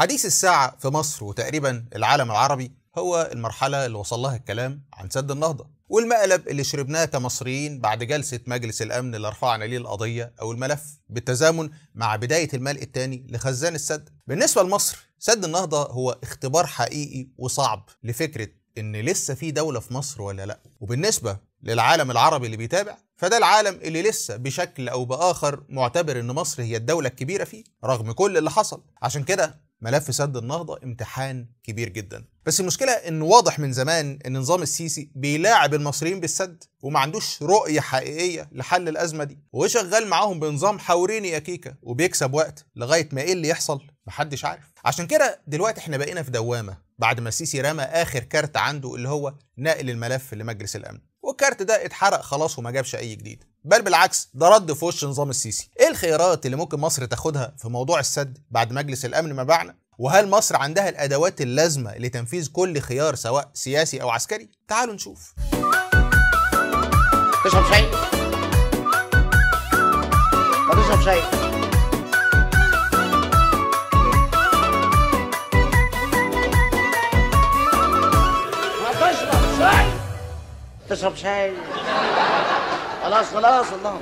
حديث الساعة في مصر وتقريبا العالم العربي هو المرحلة اللي وصل لها الكلام عن سد النهضة والمقلب اللي شربناه كمصريين بعد جلسة مجلس الأمن اللي رفعنا ليه القضية أو الملف بالتزامن مع بداية الملء الثاني لخزان السد بالنسبة لمصر سد النهضة هو اختبار حقيقي وصعب لفكرة إن لسه في دولة في مصر ولا لأ وبالنسبة للعالم العربي اللي بيتابع فده العالم اللي لسه بشكل أو بآخر معتبر إن مصر هي الدولة الكبيرة فيه رغم كل اللي حصل عشان كده ملف سد النهضه امتحان كبير جدا بس المشكله ان واضح من زمان ان نظام السيسي بيلاعب المصريين بالسد وما عندوش رؤيه حقيقيه لحل الازمه دي وشغال معاهم بنظام حوريني يا كيكا وبيكسب وقت لغايه ما ايه اللي يحصل محدش عارف عشان كده دلوقتي احنا بقينا في دوامه بعد ما السيسي رمى اخر كارت عنده اللي هو نقل الملف لمجلس الامن والكارت ده اتحرق خلاص وما جابش اي جديد بل بالعكس ده رد في وش نظام السيسي ايه الخيارات اللي ممكن مصر تاخدها في موضوع السد بعد مجلس الامن ما بعنا وهل مصر عندها الادوات اللازمه لتنفيذ كل خيار سواء سياسي او عسكري تعالوا نشوف تشرب شاي ما تشرب شاي ما تشرب شاي تشرب شاي خلاص خلاص الله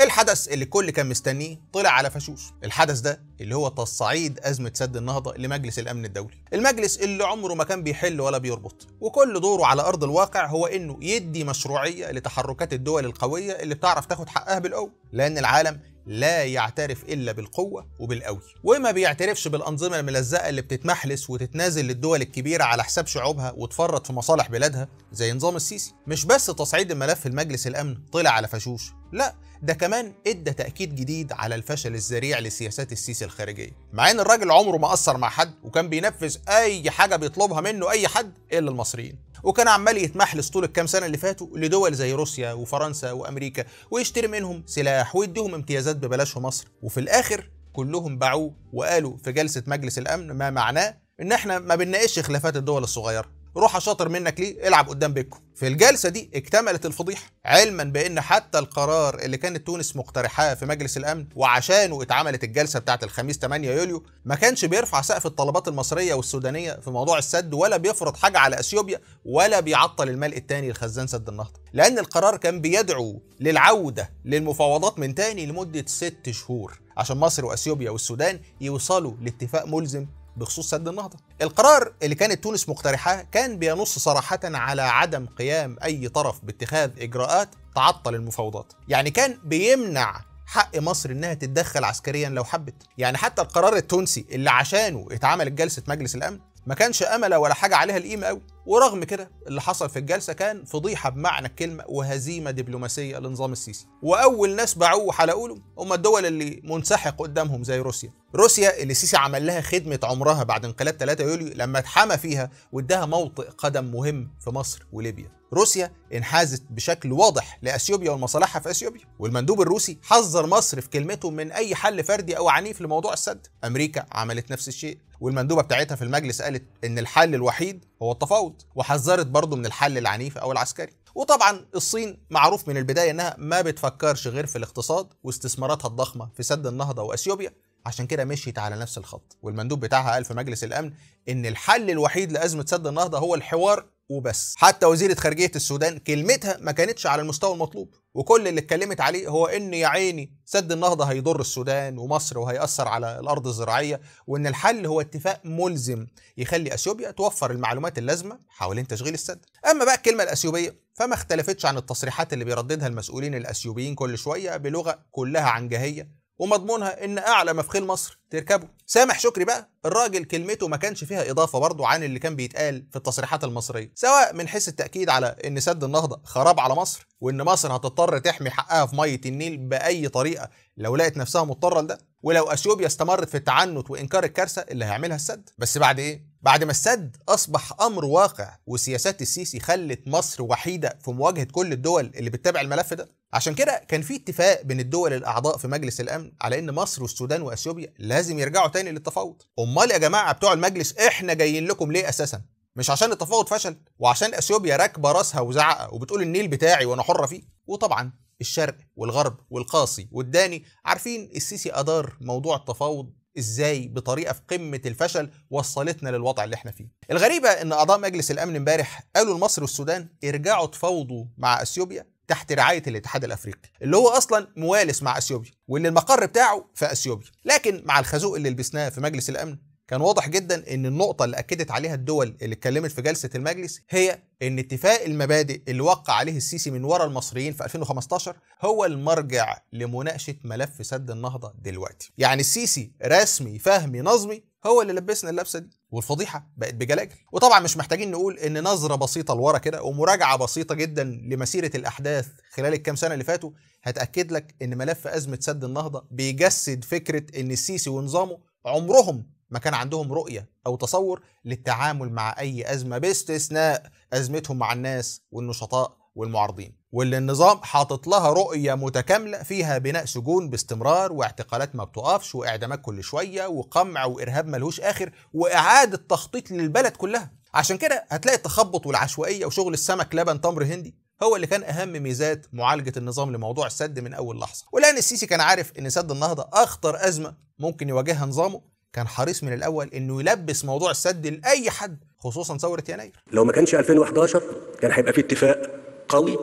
الحدث اللي الكل كان مستنيه طلع على فشوش الحدث ده اللي هو تصعيد أزمة سد النهضة لمجلس الأمن الدولي المجلس اللي عمره ما كان بيحل ولا بيربط وكل دوره على أرض الواقع هو إنه يدي مشروعية لتحركات الدول القوية اللي بتعرف تاخد حقها بالقوة لأن العالم لا يعترف الا بالقوه وبالقوي وما بيعترفش بالانظمه الملزقه اللي بتتمحلس وتتنازل للدول الكبيره على حساب شعوبها وتفرط في مصالح بلادها زي نظام السيسي مش بس تصعيد الملف في مجلس الامن طلع على فشوش لا ده كمان ادى تاكيد جديد على الفشل الذريع لسياسات السيسي الخارجيه مع ان الراجل عمره ما قصر مع حد وكان بينفذ اي حاجه بيطلبها منه اي حد الا المصريين وكان عمال يتمحلس طول الكام سنه اللي فاتوا لدول زي روسيا وفرنسا وامريكا ويشتري منهم سلاح ويديهم امتيازات ببلاش في مصر وفي الاخر كلهم باعوه وقالوا في جلسه مجلس الامن ما معناه ان احنا ما بنناقش خلافات الدول الصغيره روح شاطر منك ليه العب قدام بيكو في الجلسه دي اكتملت الفضيحه علما بان حتى القرار اللي كانت تونس مقترحاه في مجلس الامن وعشانه اتعملت الجلسه بتاعه الخميس 8 يوليو ما كانش بيرفع سقف الطلبات المصريه والسودانيه في موضوع السد ولا بيفرض حاجه على اثيوبيا ولا بيعطل الملء الثاني لخزان سد النهضه لان القرار كان بيدعو للعوده للمفاوضات من تاني لمده ست شهور عشان مصر واثيوبيا والسودان يوصلوا لاتفاق ملزم بخصوص سد النهضة القرار اللي كانت تونس مقترحاه كان بينص صراحة على عدم قيام أي طرف باتخاذ إجراءات تعطل المفاوضات يعني كان بيمنع حق مصر انها تتدخل عسكريا لو حبت يعني حتى القرار التونسي اللي عشانه اتعملت جلسه مجلس الامن ما كانش امل ولا حاجه عليها القيمه قوي ورغم كده اللي حصل في الجلسه كان فضيحه بمعنى الكلمه وهزيمه دبلوماسيه لنظام السيسي واول ناس باعوه وحلقوا له هم الدول اللي منسحق قدامهم زي روسيا روسيا اللي السيسي عمل لها خدمة عمرها بعد انقلاب 3 يوليو لما اتحمى فيها واداها موطئ قدم مهم في مصر وليبيا روسيا انحازت بشكل واضح لأثيوبيا ومصالحها في أثيوبيا والمندوب الروسي حذر مصر في كلمته من أي حل فردي أو عنيف لموضوع السد أمريكا عملت نفس الشيء والمندوبة بتاعتها في المجلس قالت إن الحل الوحيد هو التفاوض وحذرت برضه من الحل العنيف أو العسكري وطبعا الصين معروف من البداية إنها ما بتفكرش غير في الاقتصاد واستثماراتها الضخمة في سد النهضة وأثيوبيا عشان كده مشيت على نفس الخط والمندوب بتاعها قال في مجلس الامن ان الحل الوحيد لازمه سد النهضه هو الحوار وبس حتى وزيره خارجيه السودان كلمتها ما كانتش على المستوى المطلوب وكل اللي اتكلمت عليه هو ان يا عيني سد النهضه هيضر السودان ومصر وهيأثر على الارض الزراعيه وان الحل هو اتفاق ملزم يخلي اثيوبيا توفر المعلومات اللازمه حوالين تشغيل السد اما بقى الكلمه الاثيوبيه فما اختلفتش عن التصريحات اللي بيرددها المسؤولين الاثيوبيين كل شويه بلغه كلها عنجهيه ومضمونها ان اعلى مفخيل مصر تركبه سامح شكري بقى الراجل كلمته ما كانش فيها اضافه برضه عن اللي كان بيتقال في التصريحات المصريه سواء من حيث التاكيد على ان سد النهضه خراب على مصر وان مصر هتضطر تحمي حقها في ميه النيل باي طريقه لو لقت نفسها مضطره لده ولو اثيوبيا استمرت في التعنت وانكار الكارثه اللي هيعملها السد بس بعد ايه بعد ما السد أصبح أمر واقع وسياسات السيسي خلت مصر وحيدة في مواجهة كل الدول اللي بتتابع الملف ده عشان كده كان في اتفاق بين الدول الأعضاء في مجلس الأمن على إن مصر والسودان وأثيوبيا لازم يرجعوا تاني للتفاوض أمال يا جماعة بتوع المجلس إحنا جايين لكم ليه أساسا مش عشان التفاوض فشل وعشان اثيوبيا راكبه راسها وزعقه وبتقول النيل بتاعي وانا حره فيه وطبعا الشرق والغرب والقاصي والداني عارفين السيسي ادار موضوع التفاوض ازاي بطريقه في قمه الفشل وصلتنا للوضع اللي احنا فيه. الغريبه ان اعضاء مجلس الامن امبارح قالوا لمصر والسودان ارجعوا تفاوضوا مع اثيوبيا تحت رعايه الاتحاد الافريقي اللي هو اصلا موالس مع اثيوبيا واللي المقر بتاعه في اثيوبيا لكن مع الخازوق اللي لبسناه في مجلس الامن كان واضح جدا ان النقطه اللي اكدت عليها الدول اللي اتكلمت في جلسه المجلس هي ان اتفاق المبادئ اللي وقع عليه السيسي من ورا المصريين في 2015 هو المرجع لمناقشه ملف سد النهضه دلوقتي يعني السيسي رسمي فهمي نظمي هو اللي لبسنا اللبسه دي والفضيحه بقت بجلاجل وطبعا مش محتاجين نقول ان نظره بسيطه لورا كده ومراجعه بسيطه جدا لمسيره الاحداث خلال الكام سنه اللي فاتوا هتاكد لك ان ملف ازمه سد النهضه بيجسد فكره ان السيسي ونظامه عمرهم ما كان عندهم رؤية أو تصور للتعامل مع أي أزمة باستثناء أزمتهم مع الناس والنشطاء والمعارضين واللي النظام حاطط لها رؤية متكاملة فيها بناء سجون باستمرار واعتقالات ما بتقفش وإعدامات كل شوية وقمع وإرهاب ملهوش آخر وإعادة تخطيط للبلد كلها عشان كده هتلاقي التخبط والعشوائية وشغل السمك لبن تمر هندي هو اللي كان اهم ميزات معالجه النظام لموضوع السد من اول لحظه ولان السيسي كان عارف ان سد النهضه اخطر ازمه ممكن يواجهها نظامه كان حريص من الاول انه يلبس موضوع السد لاي حد خصوصا ثوره يناير لو ما كانش 2011 كان هيبقى في اتفاق قوي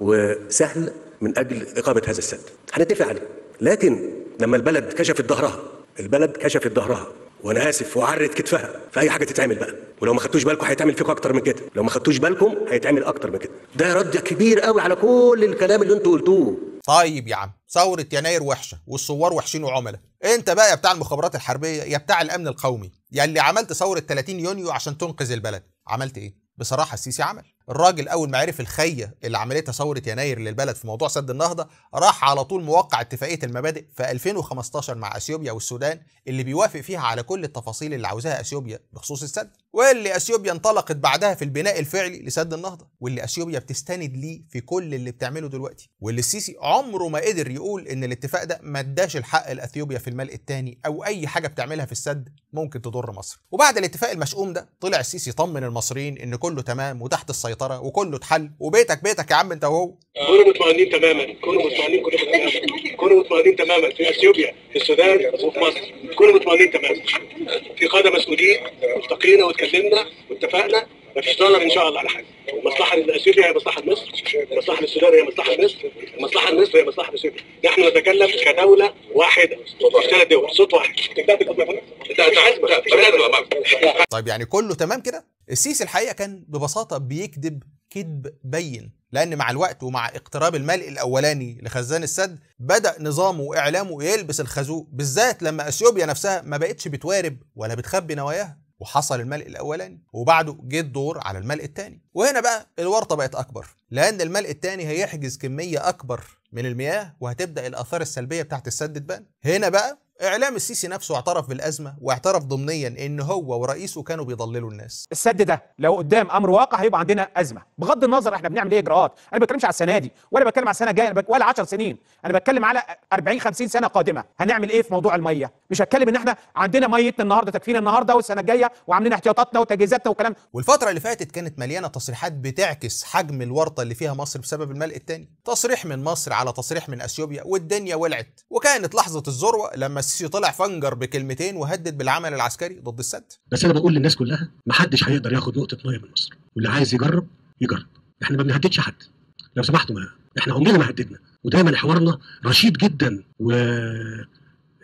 وسهل من اجل اقامه هذا السد هنتفق عليه لكن لما البلد كشفت ظهرها البلد كشفت ظهرها وانا اسف وعرت كتفها في اي حاجه تتعمل بقى ولو ما خدتوش بالكم هيتعمل فيكم اكتر من كده لو ما خدتوش بالكم هيتعمل اكتر من كده ده رد كبير قوي على كل الكلام اللي انتوا قلتوه طيب يا عم ثورة يناير وحشة والثوار وحشين وعملاء انت بقى يا بتاع المخابرات الحربية يا بتاع الامن القومي يا اللي عملت ثورة 30 يونيو عشان تنقذ البلد عملت ايه بصراحة السيسي عمل الراجل اول ما عرف الخيه اللي عملتها ثوره يناير للبلد في موضوع سد النهضه راح على طول موقع اتفاقيه المبادئ في 2015 مع اثيوبيا والسودان اللي بيوافق فيها على كل التفاصيل اللي عاوزاها اثيوبيا بخصوص السد واللي اثيوبيا انطلقت بعدها في البناء الفعلي لسد النهضه واللي اثيوبيا بتستند ليه في كل اللي بتعمله دلوقتي واللي السيسي عمره ما قدر يقول ان الاتفاق ده ما اداش الحق لاثيوبيا في الملء الثاني او اي حاجه بتعملها في السد ممكن تضر مصر وبعد الاتفاق المشؤوم ده طلع السيسي طمن المصريين ان كله تمام وتحت السيطره وسيطره وكله اتحل وبيتك بيتك يا عم انت وهو كونوا مطمئنين تماما كونوا مطمئنين كونوا مطمئنين كونوا مطمئنين تماما في اثيوبيا في السودان وفي مصر كونوا مطمئنين تماما في قاده مسؤولين التقينا واتكلمنا واتفقنا فيش ضرر ان شاء الله على حاجه المصلحه لاثيوبيا هي مصلحه مصر المصلحه للسودان هي مصلحه مصر المصلحه لمصر هي مصلحه اثيوبيا نحن نتكلم كدوله واحده مش ثلاث دول صوت واحد طيب يعني كله تمام كده السيسي الحقيقه كان ببساطه بيكذب كذب بين لان مع الوقت ومع اقتراب الملء الاولاني لخزان السد بدا نظامه واعلامه يلبس الخازوق بالذات لما اثيوبيا نفسها ما بقتش بتوارب ولا بتخبي نواياها وحصل الملء الاولاني وبعده جه الدور على الملء الثاني وهنا بقى الورطه بقت اكبر لان الملء الثاني هيحجز كميه اكبر من المياه وهتبدا الاثار السلبيه بتاعت السد تبان هنا بقى اعلام السيسي نفسه اعترف بالازمه واعترف ضمنيا ان هو ورئيسه كانوا بيضللوا الناس السد ده لو قدام امر واقع هيبقى عندنا ازمه بغض النظر احنا بنعمل ايه اجراءات انا ما بتكلمش على السنه دي ولا بتكلم على السنه الجايه ولا 10 سنين انا بتكلم على 40 50 سنه قادمه هنعمل ايه في موضوع الميه مش هتكلم ان احنا عندنا ميتنا النهارده تكفينا النهارده والسنه الجايه وعاملين احتياطاتنا وتجهيزاتنا والكلام والفتره اللي فاتت كانت مليانه تصريحات بتعكس حجم الورطه اللي فيها مصر بسبب الملء الثاني تصريح من مصر على تصريح من اثيوبيا والدنيا ولعت وكانت لحظه الذروه لما السيسي طلع فنجر بكلمتين وهدد بالعمل العسكري ضد السد بس انا بقول للناس كلها ما حدش هيقدر ياخد نقطه ميه من مصر واللي عايز يجرب يجرب احنا ما بنهددش حد لو سمحتوا ما احنا عمرنا ما هددنا ودايما حوارنا رشيد جدا و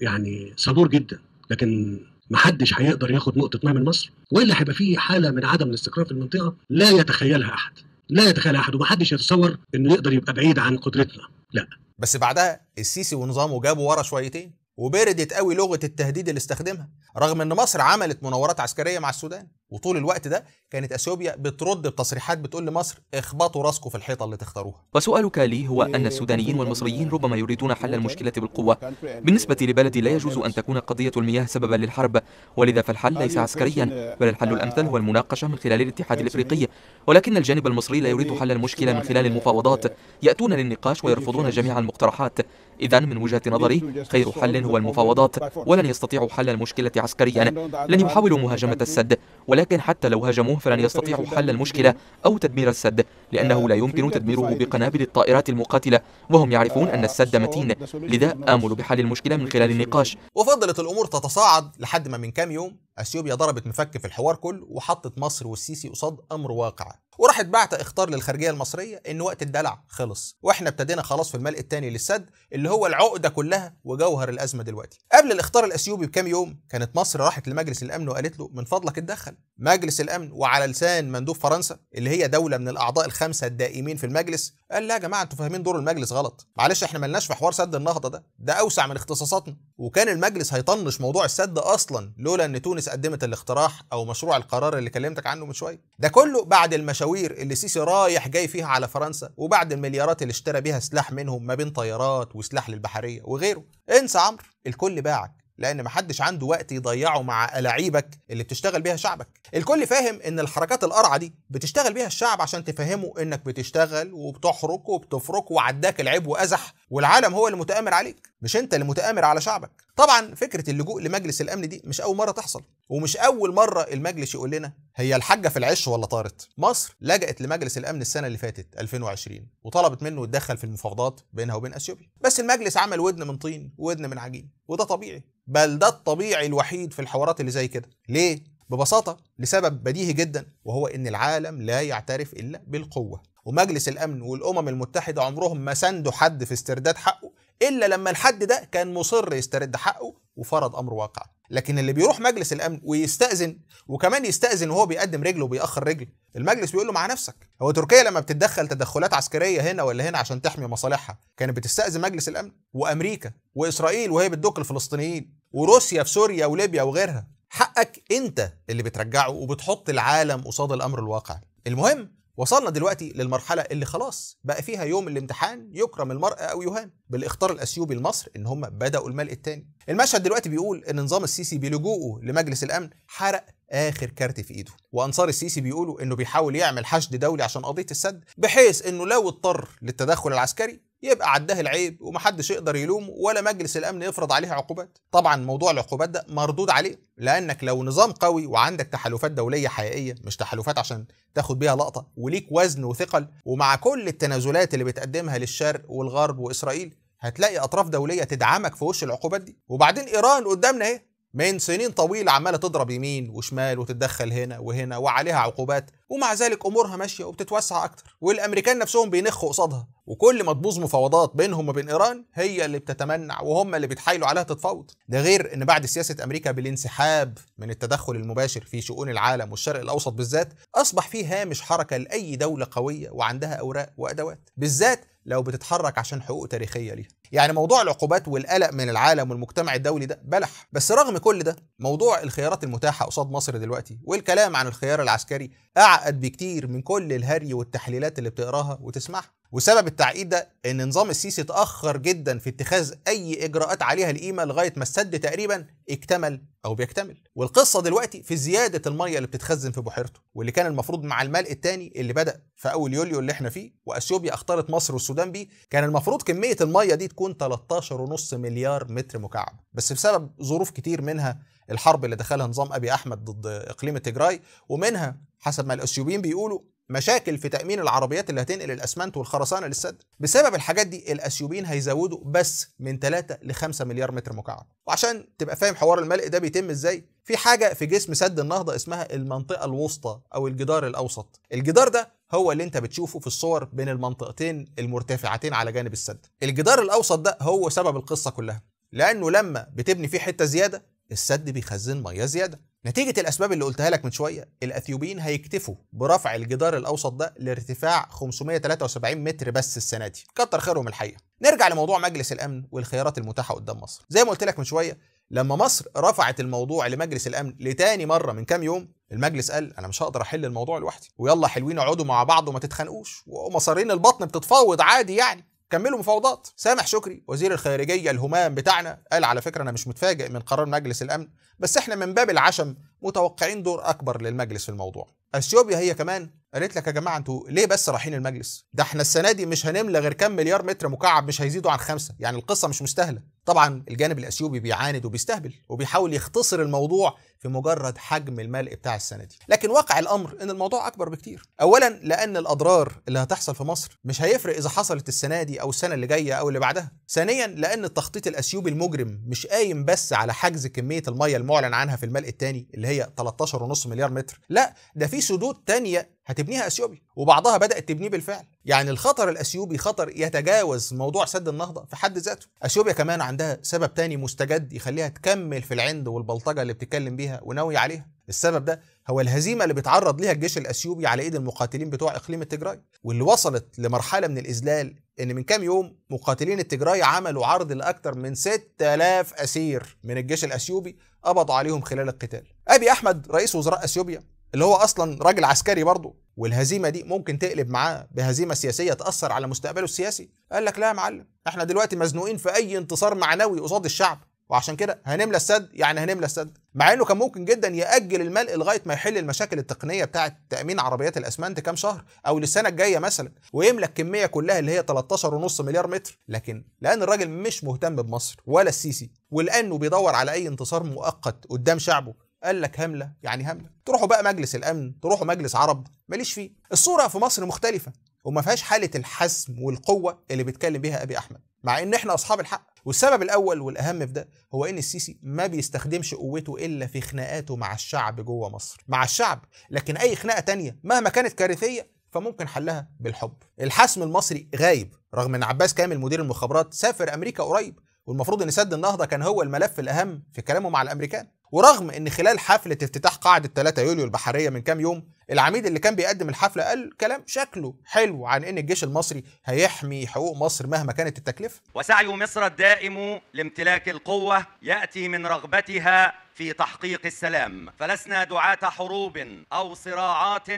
يعني صبور جدا لكن ما حدش هيقدر ياخد نقطه ميه من مصر والا هيبقى في حاله من عدم الاستقرار في المنطقه لا يتخيلها احد لا يتخيلها احد ومحدش يتصور انه يقدر يبقى بعيد عن قدرتنا لا بس بعدها السيسي ونظامه جابوا ورا شويتين وبردت قوي لغه التهديد اللي استخدمها رغم ان مصر عملت مناورات عسكريه مع السودان وطول الوقت ده كانت اثيوبيا بترد بتصريحات بتقول لمصر اخبطوا راسكم في الحيطه اللي تختاروها وسؤالك لي هو ان إيه، السودانيين والمصريين إيه؟ ربما يريدون حل إيه؟ المشكله بالقوه بالنسبه لبلدي لا يجوز ان تكون قضيه المياه سببا للحرب ولذا فالحل ليس أيوة، عسكريا بل الحل الامثل هو المناقشه من خلال الاتحاد الافريقي ولكن الجانب المصري لا يريد حل المشكله من خلال المفاوضات ياتون للنقاش ويرفضون جميع المقترحات اذا من وجهه نظري خير حل هو المفاوضات ولن يستطيعوا حل المشكلة عسكريا لن يحاولوا مهاجمة السد ولكن حتى لو هاجموه فلن يستطيعوا حل المشكلة أو تدمير السد لأنه لا يمكن تدميره بقنابل الطائرات المقاتلة وهم يعرفون أن السد متين لذا آمل بحل المشكلة من خلال النقاش وفضلت الأمور تتصاعد لحد ما من كام يوم أثيوبيا ضربت مفك في الحوار كله وحطت مصر والسيسي قصاد أمر واقع وراحت بعت اختار للخارجيه المصريه ان وقت الدلع خلص واحنا ابتدينا خلاص في الملء الثاني للسد اللي هو العقده كلها وجوهر الازمه دلوقتي قبل الاختار الاثيوبي بكام يوم كانت مصر راحت لمجلس الامن وقالت له من فضلك اتدخل مجلس الامن وعلى لسان مندوب فرنسا اللي هي دوله من الاعضاء الخمسه الدائمين في المجلس قال لا يا جماعه انتوا فاهمين دور المجلس غلط معلش احنا ملناش في حوار سد النهضه ده ده اوسع من اختصاصاتنا وكان المجلس هيطنش موضوع السد اصلا لولا ان تونس قدمت الاقتراح او مشروع القرار اللي كلمتك عنه من شويه ده كله بعد المشاوير اللي السيسي رايح جاي فيها على فرنسا وبعد المليارات اللي اشترى بيها سلاح منهم ما بين طيارات وسلاح للبحريه وغيره انسى عمرو الكل باعك لان محدش عنده وقت يضيعه مع الاعيبك اللي بتشتغل بيها شعبك الكل فاهم ان الحركات القرعه دي بتشتغل بيها الشعب عشان تفهمه انك بتشتغل وبتحرك وبتفرك وعداك العيب وازح والعالم هو اللي متامر عليك مش انت اللي متامر على شعبك طبعا فكره اللجوء لمجلس الامن دي مش اول مره تحصل ومش أول مرة المجلس يقول لنا هي الحاجة في العش ولا طارت؟ مصر لجأت لمجلس الأمن السنة اللي فاتت 2020 وطلبت منه يتدخل في المفاوضات بينها وبين أثيوبيا بس المجلس عمل ودن من طين وودن من عجين وده طبيعي بل ده الطبيعي الوحيد في الحوارات اللي زي كده ليه؟ ببساطة لسبب بديهي جدا وهو إن العالم لا يعترف إلا بالقوة ومجلس الأمن والأمم المتحدة عمرهم ما سندوا حد في استرداد حقه إلا لما الحد ده كان مصر يسترد حقه وفرض أمر واقع لكن اللي بيروح مجلس الامن ويستاذن وكمان يستاذن وهو بيقدم رجله وبيأخر رجل المجلس بيقول له مع نفسك هو تركيا لما بتتدخل تدخلات عسكريه هنا ولا هنا عشان تحمي مصالحها كانت بتستاذن مجلس الامن وامريكا واسرائيل وهي بتدق الفلسطينيين وروسيا في سوريا وليبيا وغيرها حقك انت اللي بترجعه وبتحط العالم قصاد الامر الواقع المهم وصلنا دلوقتي للمرحله اللي خلاص بقى فيها يوم الامتحان يكرم المراه او يهان بالاخطار الاثيوبي لمصر ان هم بداوا الملء الثاني المشهد دلوقتي بيقول ان نظام السيسي بلجوءه لمجلس الامن حرق اخر كارت في ايده وانصار السيسي بيقولوا انه بيحاول يعمل حشد دولي عشان قضيه السد بحيث انه لو اضطر للتدخل العسكري يبقى عداه العيب ومحدش يقدر يلومه ولا مجلس الامن يفرض عليه عقوبات طبعا موضوع العقوبات ده مردود عليه لانك لو نظام قوي وعندك تحالفات دوليه حقيقيه مش تحالفات عشان تاخد بيها لقطه وليك وزن وثقل ومع كل التنازلات اللي بتقدمها للشرق والغرب واسرائيل هتلاقي اطراف دوليه تدعمك في وش العقوبات دي وبعدين ايران قدامنا اهي من سنين طويله عماله تضرب يمين وشمال وتتدخل هنا وهنا وعليها عقوبات ومع ذلك امورها ماشيه وبتتوسع اكتر والامريكان نفسهم بينخوا قصادها وكل ما تبوظ مفاوضات بينهم وبين ايران هي اللي بتتمنع وهم اللي بيتحايلوا عليها تتفاوض ده غير ان بعد سياسه امريكا بالانسحاب من التدخل المباشر في شؤون العالم والشرق الاوسط بالذات اصبح في هامش حركه لاي دوله قويه وعندها اوراق وادوات بالذات لو بتتحرك عشان حقوق تاريخيه ليها يعني موضوع العقوبات والقلق من العالم والمجتمع الدولي ده بلح بس رغم كل ده موضوع الخيارات المتاحه قصاد مصر دلوقتي والكلام عن الخيار العسكري قعد معقد بكتير من كل الهري والتحليلات اللي بتقراها وتسمعها وسبب التعقيد ده ان نظام السيسي اتاخر جدا في اتخاذ اي اجراءات عليها القيمه لغايه ما السد تقريبا اكتمل او بيكتمل والقصه دلوقتي في زياده الميه اللي بتتخزن في بحيرته واللي كان المفروض مع الملء الثاني اللي بدا في اول يوليو اللي احنا فيه واثيوبيا اختارت مصر والسودان بيه كان المفروض كميه الميه دي تكون 13.5 مليار متر مكعب بس بسبب ظروف كتير منها الحرب اللي دخلها نظام ابي احمد ضد اقليم تجراي ومنها حسب ما الاثيوبيين بيقولوا مشاكل في تامين العربيات اللي هتنقل الاسمنت والخرسانه للسد بسبب الحاجات دي الاثيوبيين هيزودوا بس من 3 ل 5 مليار متر مكعب وعشان تبقى فاهم حوار الملء ده بيتم ازاي في حاجه في جسم سد النهضه اسمها المنطقه الوسطى او الجدار الاوسط الجدار ده هو اللي انت بتشوفه في الصور بين المنطقتين المرتفعتين على جانب السد الجدار الاوسط ده هو سبب القصه كلها لانه لما بتبني فيه حته زياده السد بيخزن ميه زياده نتيجة الأسباب اللي قلتها لك من شوية الأثيوبيين هيكتفوا برفع الجدار الأوسط ده لارتفاع 573 متر بس السنة دي كتر خيرهم الحقيقة نرجع لموضوع مجلس الأمن والخيارات المتاحة قدام مصر زي ما قلت لك من شوية لما مصر رفعت الموضوع لمجلس الأمن لتاني مرة من كام يوم المجلس قال انا مش هقدر احل الموضوع لوحدي ويلا حلوين اقعدوا مع بعض وما تتخانقوش ومصارين البطن بتتفاوض عادي يعني كملوا مفاوضات سامح شكري وزير الخارجية الهمام بتاعنا قال على فكرة أنا مش متفاجئ من قرار مجلس الأمن بس إحنا من باب العشم متوقعين دور أكبر للمجلس في الموضوع أثيوبيا هي كمان قالت لك يا جماعة أنتوا ليه بس رايحين المجلس ده إحنا السنة دي مش هنملى غير كام مليار متر مكعب مش هيزيدوا عن خمسة يعني القصة مش مستاهلة طبعا الجانب الاثيوبي بيعاند وبيستهبل وبيحاول يختصر الموضوع في مجرد حجم الملء بتاع السنه دي لكن واقع الامر ان الموضوع اكبر بكتير اولا لان الاضرار اللي هتحصل في مصر مش هيفرق اذا حصلت السنه دي او السنه اللي جايه او اللي بعدها ثانيا لان التخطيط الاثيوبي المجرم مش قايم بس على حجز كميه الميه المعلن عنها في الملء الثاني اللي هي 13.5 مليار متر لا ده في سدود تانية هتبنيها اثيوبيا وبعضها بدات تبنيه بالفعل يعني الخطر الاثيوبي خطر يتجاوز موضوع سد النهضه في حد ذاته اثيوبيا كمان عندها سبب تاني مستجد يخليها تكمل في العند والبلطجه اللي بتتكلم بيها وناوي عليها السبب ده هو الهزيمه اللي بيتعرض ليها الجيش الاثيوبي على ايد المقاتلين بتوع اقليم التجراي واللي وصلت لمرحله من الاذلال ان من كام يوم مقاتلين التجراي عملوا عرض لاكثر من 6000 اسير من الجيش الاثيوبي قبضوا عليهم خلال القتال ابي احمد رئيس وزراء اثيوبيا اللي هو اصلا راجل عسكري برضه والهزيمه دي ممكن تقلب معاه بهزيمه سياسيه تاثر على مستقبله السياسي قال لك لا يا معلم احنا دلوقتي مزنوقين في اي انتصار معنوي قصاد الشعب وعشان كده هنملى السد يعني هنملى السد مع انه كان ممكن جدا ياجل الملء لغايه ما يحل المشاكل التقنيه بتاعه تامين عربيات الاسمنت كام شهر او للسنه الجايه مثلا ويملى الكميه كلها اللي هي 13.5 مليار متر لكن لان الراجل مش مهتم بمصر ولا السيسي ولانه بيدور على اي انتصار مؤقت قدام شعبه قال لك همله يعني همله تروحوا بقى مجلس الامن تروحوا مجلس عرب ماليش فيه الصوره في مصر مختلفه وما فيهاش حاله الحسم والقوه اللي بيتكلم بيها ابي احمد مع ان احنا اصحاب الحق والسبب الاول والاهم في ده هو ان السيسي ما بيستخدمش قوته الا في خناقاته مع الشعب جوه مصر مع الشعب لكن اي خناقه تانية مهما كانت كارثيه فممكن حلها بالحب الحسم المصري غايب رغم ان عباس كامل مدير المخابرات سافر امريكا قريب والمفروض ان سد النهضه كان هو الملف الاهم في كلامه مع الامريكان ورغم ان خلال حفله افتتاح قاعده 3 يوليو البحريه من كام يوم العميد اللي كان بيقدم الحفله قال كلام شكله حلو عن ان الجيش المصري هيحمي حقوق مصر مهما كانت التكلفه وسعي مصر الدائم لامتلاك القوه ياتي من رغبتها في تحقيق السلام فلسنا دعاه حروب او صراعات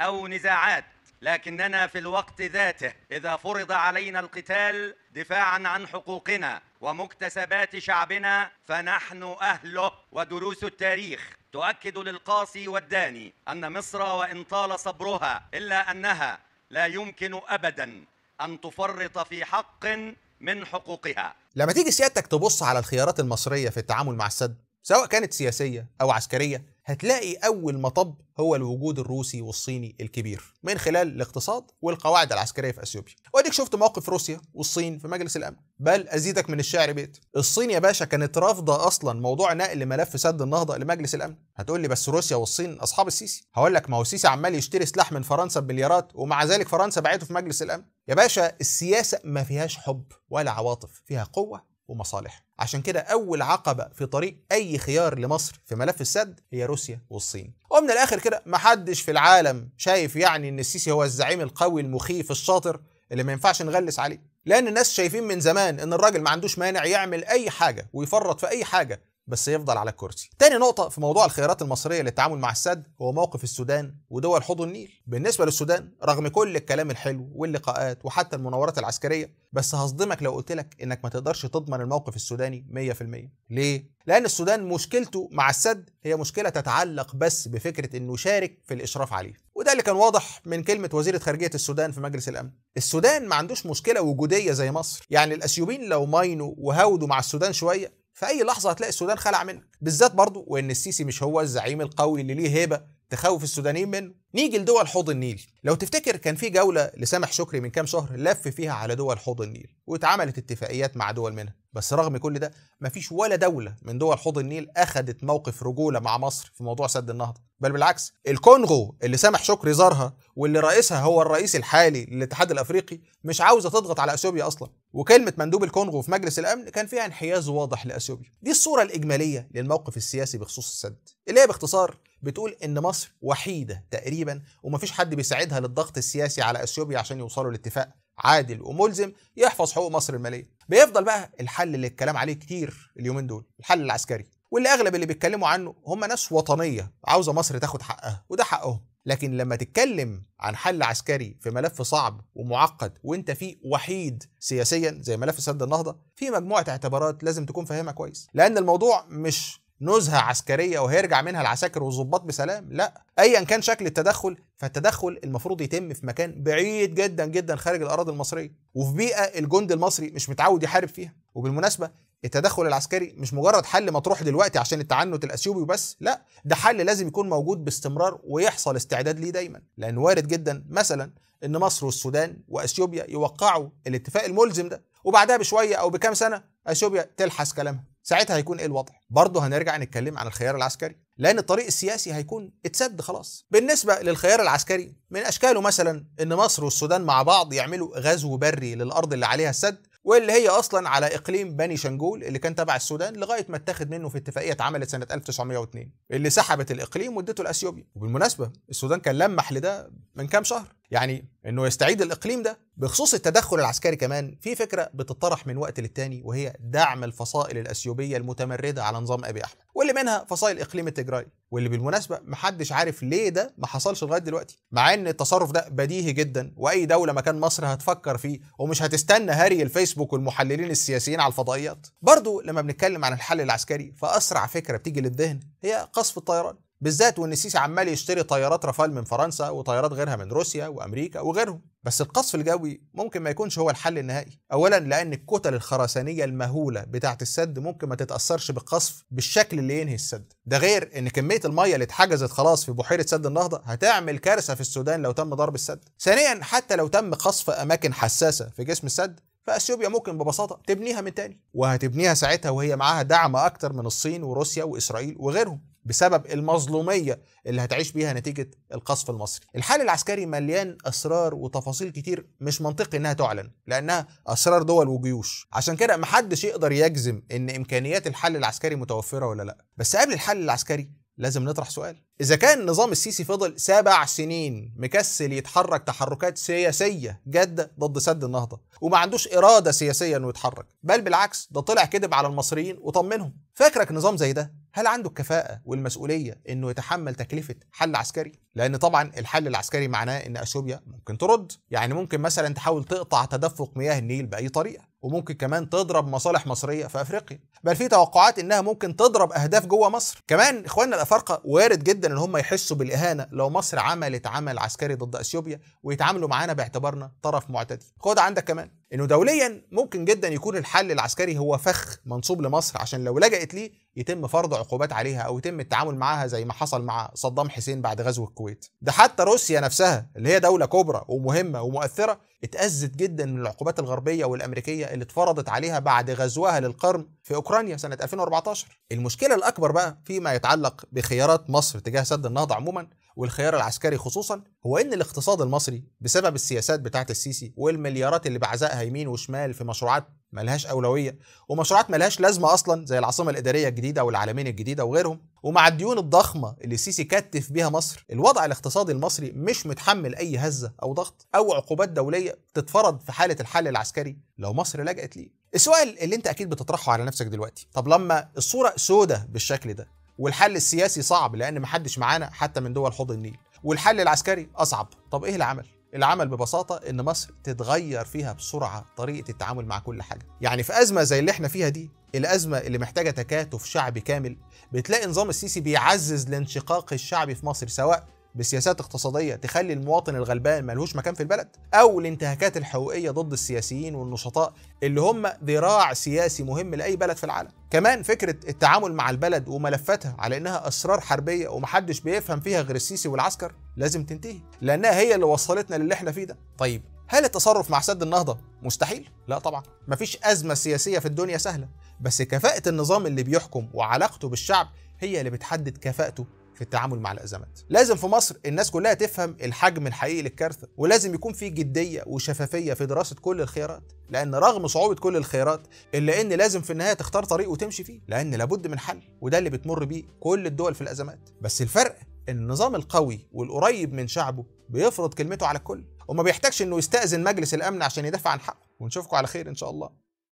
او نزاعات لكننا في الوقت ذاته اذا فرض علينا القتال دفاعا عن حقوقنا ومكتسبات شعبنا فنحن اهله ودروس التاريخ تؤكد للقاصي والداني ان مصر وان طال صبرها الا انها لا يمكن ابدا ان تفرط في حق من حقوقها لما تيجي سيادتك تبص على الخيارات المصريه في التعامل مع السد سواء كانت سياسيه او عسكريه هتلاقي أول مطب هو الوجود الروسي والصيني الكبير من خلال الاقتصاد والقواعد العسكرية في أثيوبيا وأديك شفت موقف روسيا والصين في مجلس الأمن بل أزيدك من الشعر بيت الصين يا باشا كانت رافضة أصلا موضوع نقل ملف سد النهضة لمجلس الأمن هتقول لي بس روسيا والصين أصحاب السيسي هقول لك ما هو السيسي عمال يشتري سلاح من فرنسا بمليارات ومع ذلك فرنسا باعته في مجلس الأمن يا باشا السياسة ما فيهاش حب ولا عواطف فيها قوة ومصالحها عشان كده أول عقبة في طريق أي خيار لمصر في ملف السد هي روسيا والصين ومن الآخر كده محدش في العالم شايف يعني إن السيسي هو الزعيم القوي المخيف الشاطر اللي ما ينفعش نغلس عليه لأن الناس شايفين من زمان إن الراجل ما عندوش مانع يعمل أي حاجة ويفرط في أي حاجة بس يفضل على الكرسي. تاني نقطة في موضوع الخيارات المصرية للتعامل مع السد هو موقف السودان ودول حوض النيل. بالنسبة للسودان رغم كل الكلام الحلو واللقاءات وحتى المناورات العسكرية بس هصدمك لو قلت لك انك ما تقدرش تضمن الموقف السوداني 100%. ليه؟ لأن السودان مشكلته مع السد هي مشكلة تتعلق بس بفكرة انه شارك في الإشراف عليه. وده اللي كان واضح من كلمة وزيرة خارجية السودان في مجلس الأمن. السودان ما عندوش مشكلة وجودية زي مصر، يعني الأثيوبيين لو ماينوا وهاودوا مع السودان شوية في اي لحظه هتلاقي السودان خلع منك بالذات برضو وان السيسي مش هو الزعيم القوي اللي ليه هيبه تخوف السودانيين منه نيجي لدول حوض النيل لو تفتكر كان في جوله لسامح شكري من كام شهر لف فيها على دول حوض النيل واتعملت اتفاقيات مع دول منها بس رغم كل ده مفيش ولا دولة من دول حوض النيل اخذت موقف رجولة مع مصر في موضوع سد النهضة بل بالعكس الكونغو اللي سامح شكري زارها واللي رئيسها هو الرئيس الحالي للاتحاد الأفريقي مش عاوزة تضغط على أثيوبيا أصلا وكلمة مندوب الكونغو في مجلس الأمن كان فيها انحياز واضح لأثيوبيا دي الصورة الإجمالية للموقف السياسي بخصوص السد اللي هي باختصار بتقول ان مصر وحيده تقريبا ومفيش حد بيساعدها للضغط السياسي على اثيوبيا عشان يوصلوا لاتفاق عادل وملزم يحفظ حقوق مصر الماليه بيفضل بقى الحل اللي الكلام عليه كتير اليومين دول الحل العسكري واللي اغلب اللي بيتكلموا عنه هم ناس وطنيه عاوزه مصر تاخد حقها وده حقهم لكن لما تتكلم عن حل عسكري في ملف صعب ومعقد وانت فيه وحيد سياسيا زي ملف سد النهضه في مجموعه اعتبارات لازم تكون فاهمها كويس لان الموضوع مش نزهه عسكريه وهيرجع منها العساكر والظباط بسلام لا ايا كان شكل التدخل فالتدخل المفروض يتم في مكان بعيد جدا جدا خارج الاراضي المصريه وفي بيئه الجند المصري مش متعود يحارب فيها وبالمناسبه التدخل العسكري مش مجرد حل مطروح دلوقتي عشان التعنت الاثيوبي وبس لا ده حل لازم يكون موجود باستمرار ويحصل استعداد ليه دايما لان وارد جدا مثلا ان مصر والسودان واثيوبيا يوقعوا الاتفاق الملزم ده وبعدها بشويه او بكام سنه اثيوبيا تلحس كلامها ساعتها هيكون ايه الوضع؟ برضه هنرجع نتكلم عن الخيار العسكري لان الطريق السياسي هيكون اتسد خلاص بالنسبه للخيار العسكري من اشكاله مثلا ان مصر والسودان مع بعض يعملوا غزو بري للارض اللي عليها السد واللي هي اصلا على اقليم بني شنجول اللي كان تبع السودان لغايه ما اتخذ منه في اتفاقيه اتعملت سنه 1902 اللي سحبت الاقليم وادته لاثيوبيا وبالمناسبه السودان كان لمح لده من كام شهر يعني انه يستعيد الاقليم ده بخصوص التدخل العسكري كمان في فكره بتطرح من وقت للتاني وهي دعم الفصائل الاثيوبيه المتمرده على نظام ابي احمد واللي منها فصائل اقليم التجراي واللي بالمناسبه محدش عارف ليه ده ما حصلش لغايه دلوقتي مع ان التصرف ده بديهي جدا واي دوله مكان مصر هتفكر فيه ومش هتستنى هري الفيسبوك والمحللين السياسيين على الفضائيات برضه لما بنتكلم عن الحل العسكري فاسرع فكره بتيجي للذهن هي قصف الطيران بالذات وان السيسي عمال يشتري طيارات رافال من فرنسا وطيارات غيرها من روسيا وامريكا وغيرهم بس القصف الجوي ممكن ما يكونش هو الحل النهائي اولا لان الكتل الخرسانيه المهوله بتاعه السد ممكن ما تتاثرش بالقصف بالشكل اللي ينهي السد ده غير ان كميه الميه اللي اتحجزت خلاص في بحيره سد النهضه هتعمل كارثه في السودان لو تم ضرب السد ثانيا حتى لو تم قصف اماكن حساسه في جسم السد فاثيوبيا ممكن ببساطه تبنيها من تاني وهتبنيها ساعتها وهي معاها دعم اكتر من الصين وروسيا واسرائيل وغيرهم بسبب المظلوميه اللي هتعيش بيها نتيجه القصف المصري. الحال العسكري مليان اسرار وتفاصيل كتير مش منطقي انها تعلن لانها اسرار دول وجيوش، عشان كده محدش يقدر يجزم ان امكانيات الحل العسكري متوفره ولا لا. بس قبل الحل العسكري لازم نطرح سؤال إذا كان نظام السيسي فضل سبع سنين مكسل يتحرك تحركات سياسية جادة ضد سد النهضة وما عندوش إرادة سياسية إنه يتحرك بل بالعكس ده طلع كذب على المصريين وطمنهم فاكرك نظام زي ده هل عنده الكفاءه والمسؤوليه انه يتحمل تكلفه حل عسكري لان طبعا الحل العسكري معناه ان اثيوبيا ممكن ترد يعني ممكن مثلا تحاول تقطع تدفق مياه النيل باي طريقه وممكن كمان تضرب مصالح مصريه في افريقيا بل في توقعات انها ممكن تضرب اهداف جوه مصر كمان اخواننا الافارقه وارد جدا ان هم يحسوا بالاهانه لو مصر عملت عمل عسكري ضد اثيوبيا ويتعاملوا معانا باعتبارنا طرف معتدي خد عندك كمان انه دوليا ممكن جدا يكون الحل العسكري هو فخ منصوب لمصر عشان لو لجأت ليه يتم فرض عقوبات عليها او يتم التعامل معاها زي ما حصل مع صدام حسين بعد غزو الكويت ده حتى روسيا نفسها اللي هي دولة كبرى ومهمة ومؤثرة اتأذت جدا من العقوبات الغربية والأمريكية اللي اتفرضت عليها بعد غزوها للقرن في أوكرانيا سنة 2014 المشكلة الأكبر بقى فيما يتعلق بخيارات مصر تجاه سد النهضة عموما والخيار العسكري خصوصا هو ان الاقتصاد المصري بسبب السياسات بتاعه السيسي والمليارات اللي بعزقها يمين وشمال في مشروعات ملهاش اولويه ومشروعات ملهاش لازمه اصلا زي العاصمه الاداريه الجديده والعالمين الجديده وغيرهم ومع الديون الضخمه اللي السيسي كتف بيها مصر الوضع الاقتصادي المصري مش متحمل اي هزه او ضغط او عقوبات دوليه تتفرض في حاله الحل العسكري لو مصر لجأت ليه السؤال اللي انت اكيد بتطرحه على نفسك دلوقتي طب لما الصوره سودة بالشكل ده والحل السياسي صعب لان محدش معانا حتى من دول حوض النيل والحل العسكري اصعب طب ايه العمل العمل ببساطة إن مصر تتغير فيها بسرعة طريقة التعامل مع كل حاجة يعني في أزمة زي اللي احنا فيها دي الأزمة اللي محتاجة تكاتف شعبي كامل بتلاقي نظام السيسي بيعزز الانشقاق الشعبي في مصر سواء بسياسات اقتصاديه تخلي المواطن الغلبان ملهوش مكان في البلد او الانتهاكات الحقوقيه ضد السياسيين والنشطاء اللي هم ذراع سياسي مهم لاي بلد في العالم كمان فكره التعامل مع البلد وملفاتها على انها اسرار حربيه ومحدش بيفهم فيها غير السيسي والعسكر لازم تنتهي لانها هي اللي وصلتنا للي احنا فيه ده طيب هل التصرف مع سد النهضه مستحيل لا طبعا مفيش ازمه سياسيه في الدنيا سهله بس كفاءه النظام اللي بيحكم وعلاقته بالشعب هي اللي بتحدد كفاءته في التعامل مع الازمات لازم في مصر الناس كلها تفهم الحجم الحقيقي للكارثه ولازم يكون في جديه وشفافيه في دراسه كل الخيارات لان رغم صعوبه كل الخيارات الا ان لازم في النهايه تختار طريق وتمشي فيه لان لابد من حل وده اللي بتمر بيه كل الدول في الازمات بس الفرق ان النظام القوي والقريب من شعبه بيفرض كلمته على الكل وما بيحتاجش انه يستاذن مجلس الامن عشان يدافع عن حقه ونشوفكم على خير ان شاء الله